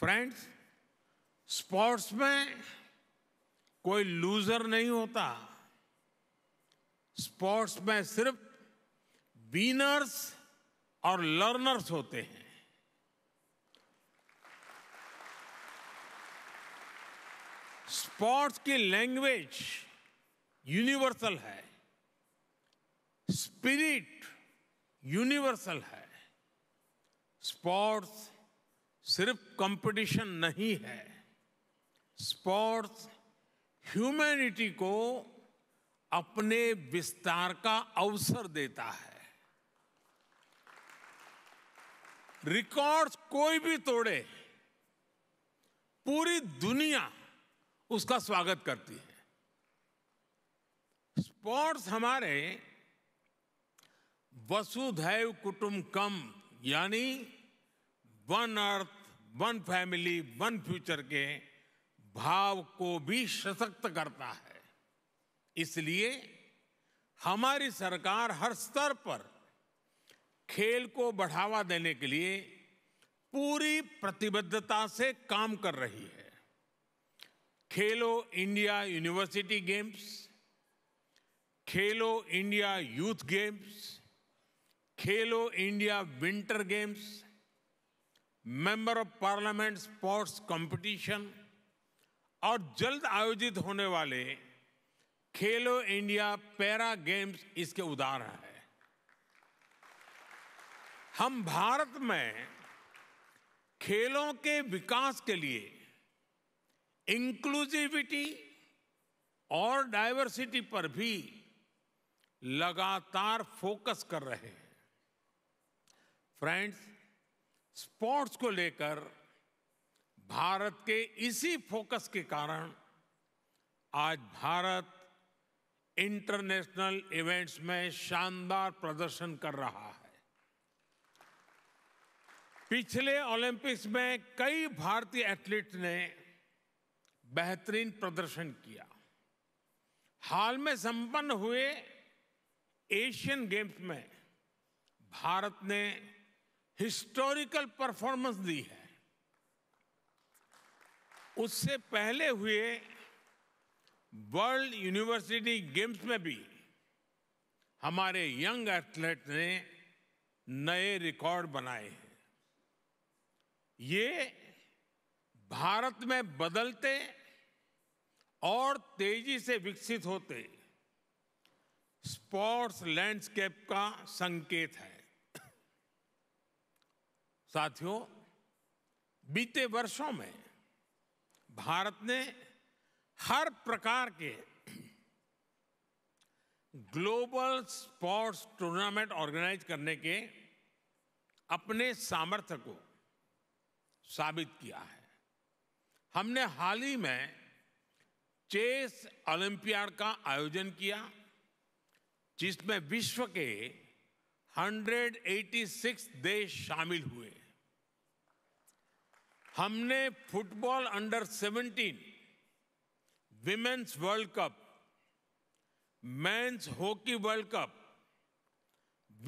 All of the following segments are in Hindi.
फ्रेंड्स स्पोर्ट्स में कोई लूजर नहीं होता स्पोर्ट्स में सिर्फ बीनर्स और लर्नर्स होते हैं स्पोर्ट्स की लैंग्वेज यूनिवर्सल है स्पिरिट यूनिवर्सल है स्पोर्ट्स सिर्फ कंपटीशन नहीं है स्पोर्ट्स ह्यूमैनिटी को अपने विस्तार का अवसर देता है रिकॉर्ड्स कोई भी तोड़े पूरी दुनिया उसका स्वागत करती है स्पोर्ट्स हमारे वसुधैव कुटुंबकम यानी one earth one family one future के भाव को भी सशक्त करता है इसलिए हमारी सरकार हर स्तर पर खेल को बढ़ावा देने के लिए पूरी प्रतिबद्धता से काम कर रही है Khelo India university games Khelo India youth games Khelo India winter games member of parliament sports competition और जल्द आयोजित होने वाले खेलो इंडिया पैरा गेम्स इसके उदाहरण है हम भारत में खेलों के विकास के लिए इंक्लूसिविटी और डाइवर्सिटी पर भी लगातार फोकस कर रहे हैं फ्रेंड्स स्पोर्ट्स को लेकर भारत के इसी फोकस के कारण आज भारत इंटरनेशनल इवेंट्स में शानदार प्रदर्शन कर रहा है पिछले ओलंपिक्स में कई भारतीय एथलीट ने बेहतरीन प्रदर्शन किया हाल में संपन्न हुए एशियन गेम्स में भारत ने हिस्टोरिकल परफॉर्मेंस दी है उससे पहले हुए वर्ल्ड यूनिवर्सिटी गेम्स में भी हमारे यंग एथलीट ने नए रिकॉर्ड बनाए हैं ये भारत में बदलते और तेजी से विकसित होते स्पोर्ट्स लैंडस्केप का संकेत है साथियों बीते वर्षों में भारत ने हर प्रकार के ग्लोबल स्पोर्ट्स टूर्नामेंट ऑर्गेनाइज करने के अपने सामर्थ्य को साबित किया है हमने हाल ही में चेस ओलंपियाड का आयोजन किया जिसमें विश्व के 186 देश शामिल हुए हमने football under 17 women's world cup men's hockey world cup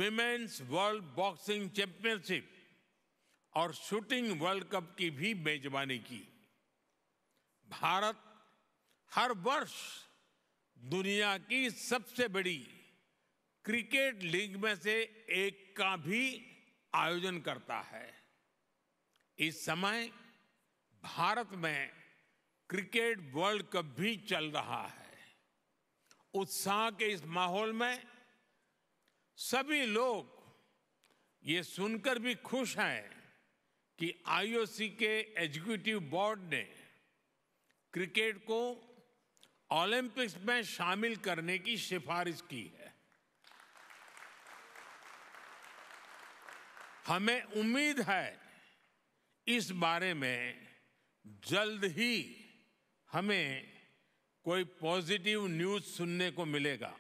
women's world boxing championship और शूटिंग वर्ल्ड कप की भी मेजबानी की भारत हर वर्ष दुनिया की सबसे बड़ी क्रिकेट लीग में से एक का भी आयोजन करता है इस समय भारत में क्रिकेट वर्ल्ड कप भी चल रहा है उत्साह के इस माहौल में सभी लोग ये सुनकर भी खुश हैं कि आईओसी के एग्जीक्यूटिव बोर्ड ने क्रिकेट को ओलंपिक्स में शामिल करने की सिफारिश की है हमें उम्मीद है इस बारे में जल्द ही हमें कोई पॉजिटिव न्यूज़ सुनने को मिलेगा